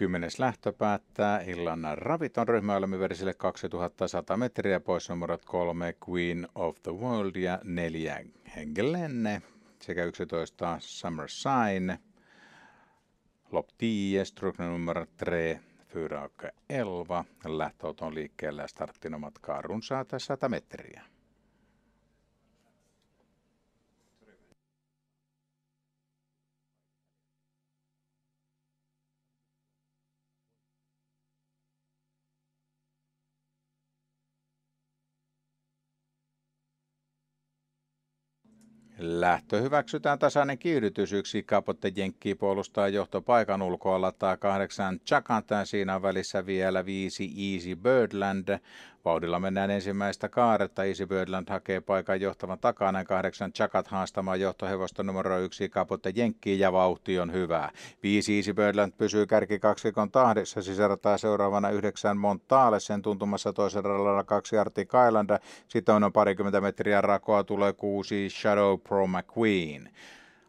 Kymmenes lähtö päättää illan raviton ryhmä ylemmyverisille 2100 metriä pois numerot kolme Queen of the World ja neljä Hengelenne sekä 11 Summer Sign. Lop 10, strukna numero 3, Fyraak Elva. Lähtöauton liikkeellä starttinomatkaa runsaata 100 metriä. Lähtö hyväksytään tasainen kiihdytys. Yksi kapotte jenkkii puolustaa johtopaikan ulkoa kahdeksan Chakantään. Siinä on välissä vielä viisi Easy Birdland. Vauhdilla mennään ensimmäistä kaaretta. Easy Birdland hakee paikan johtavan takana kahdeksan Chakat haastamaan johtohevosta numero yksi Kapotte Jenkkiin ja vauhti on hyvää. Viisi Easy Birdland pysyy kärki kaksikon tahdissa. Sisärataa seuraavana yhdeksän Montaale sen tuntumassa toisen radalla kaksi Arti Kailanda. Sitten on parikymmentä metriä rakoa tulee kuusi Shadow Pro McQueen.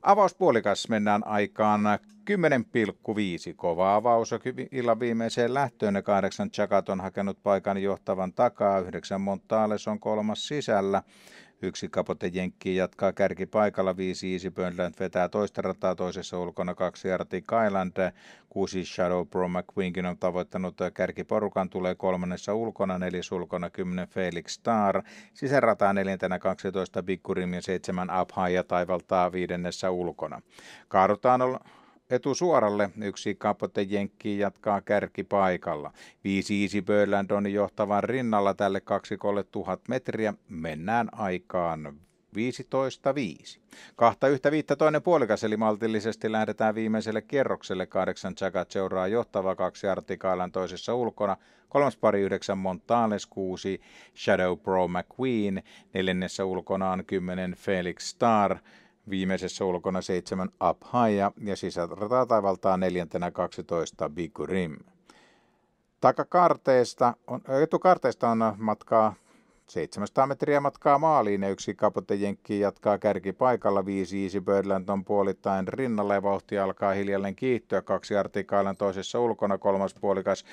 Avauspuolikas mennään aikaan 10,5 kova avaus illan viimeiseen lähtöön. Ne kahdeksan Chakat on hakenut paikan johtavan takaa. Yhdeksän Montales on kolmas sisällä. Yksi kapote Jenkki jatkaa kärkipaikalla, viisi Easy Burnland vetää toista rataa, toisessa ulkona kaksi Arti Kailand, kuusi Shadow Pro McQueenkin on tavoittanut kärkiporukan, tulee kolmannessa ulkona, neljäs ulkona, kymmenen Felix Star, sisärataa neljäntenä 12 Big Kurim ja seitsemän ja taivaltaa viidennessä ulkona. Kaadutaan etusuoralle. Yksi kapote Jenkki jatkaa kärkipaikalla. Viisi Easy Birdland johtavan rinnalla tälle kaksikolle tuhat metriä. Mennään aikaan 15.5. Kahta yhtä viittä toinen puolikas, eli maltillisesti lähdetään viimeiselle kierrokselle. Kahdeksan Chagat seuraa johtava kaksi artikaalan toisessa ulkona. Kolmas pari yhdeksän Montales, kuusi Shadow Pro McQueen. Neljännessä ulkona on kymmenen Felix Star viimeisessä ulkona 7 Abhaya ja sisältä taivaltaa neljäntenä 12 Bikurim. Takakarteista on, äh, etukarteista on matkaa 700 metriä matkaa maaliin ja yksi Kapote Jenkki jatkaa kärkipaikalla. 5 Easy Birdland on puolittain rinnalla ja vauhti alkaa hiljalleen kiihtyä. Kaksi artikaalan toisessa ulkona, kolmas puolikas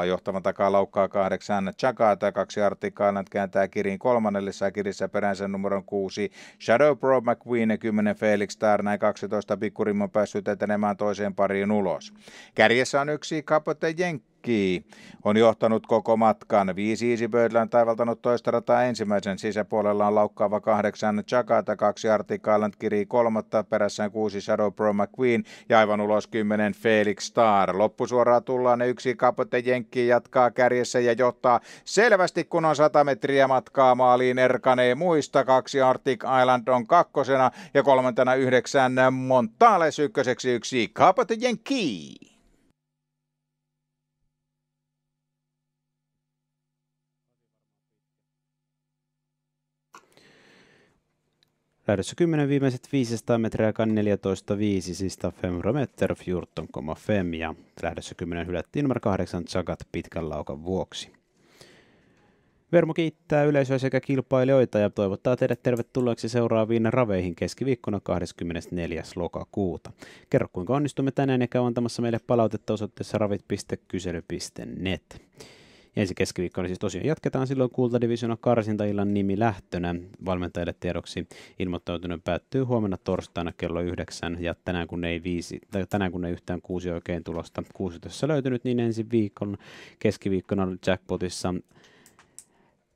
16,0. Johtavan takaa laukkaa kahdeksan Chakata, kaksi artikaalan kääntää kirin kolmannelle, saa kirissä peränsä numeron kuusi Shadow Pro McQueen, 10 Felix Näin 12 pikkurimman päässyt etenemään toiseen pariin ulos. Kärjessä on yksi Kapote Jenkki ski. On johtanut koko matkan. Viisi Easy on taivaltanut toista rataa ensimmäisen sisäpuolella on laukkaava kahdeksan Chakata, kaksi Artic Island kirii kolmatta, perässään kuusi Shadow Pro McQueen ja aivan ulos kymmenen Felix Star. Loppusuoraan tullaan ne yksi kapote Jenkki jatkaa kärjessä ja johtaa selvästi kun on sata metriä matkaa maaliin Erkanee muista. Kaksi Arctic Island on kakkosena ja kolmantena yhdeksän Montales ykköseksi yksi kapote Jenkki. Lähdössä 10 viimeiset 500 metriä kan 14.5, siis femrometer meter 14,5 ja lähdössä 10 hylättiin numero 8 Chagat pitkän laukan vuoksi. Vermo kiittää yleisöä sekä kilpailijoita ja toivottaa teidät tervetulleeksi seuraaviin raveihin keskiviikkona 24. lokakuuta. Kerro kuinka onnistumme tänään ja käy antamassa meille palautetta osoitteessa ravit.kysely.net. Ensi keskiviikkona siis tosiaan jatketaan silloin Kulta Divisiona karsintaillan nimi lähtönä. Valmentajille tiedoksi ilmoittautunut päättyy huomenna torstaina kello 9 ja tänään kun ei, viisi, tai tänään kun ei yhtään kuusi oikein tulosta 16 löytynyt, niin ensi viikon keskiviikkona jackpotissa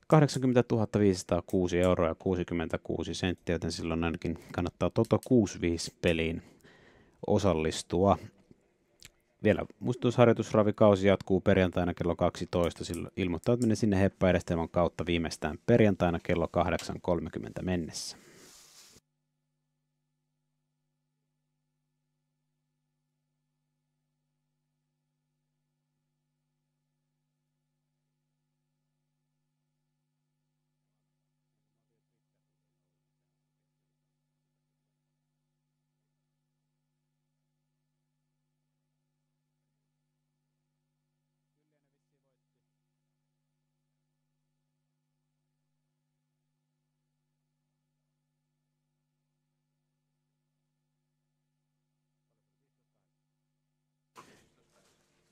80 506 euroa ja 66 senttiä, joten silloin ainakin kannattaa Toto 65 peliin osallistua. Vielä muistutusharjoitusravikausi jatkuu perjantaina kello 12, silloin ilmoittautuminen sinne heppäjärjestelmän kautta viimeistään perjantaina kello 8.30 mennessä.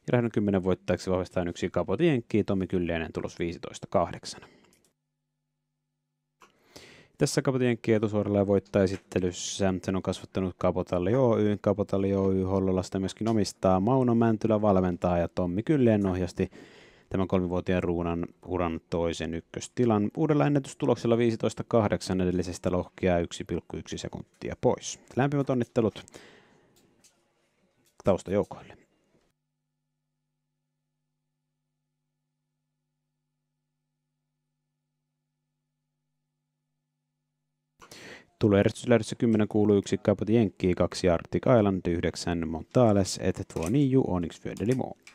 ja lähdön 10 voittajaksi vahvistetaan yksi Kapoti jenkkiä, Tommi Kylliäinen tulos 15-8. Tässä Kapoti Jenkki ja voittaa esittelyssä. Sen on kasvattanut Kapotalli Oy. Kapotalli Oy Hollolasta myöskin omistaa Mauno Mäntylä valmentaa ja Tommi Kylleen ohjasti tämän kolmivuotiaan ruunan uran toisen ykköstilan. Uudella ennätystuloksella 15.8 edellisestä lohkia 1,1 sekuntia pois. Lämpimät onnittelut taustajoukoille. Tulee Tulojärjestyslähdössä 10 kuuluu yksi kaupat Jenkkiä, kaksi Arctic Island, yhdeksän Montales, et tuo niin juu Tuoniju, Onyx Fyödelimo.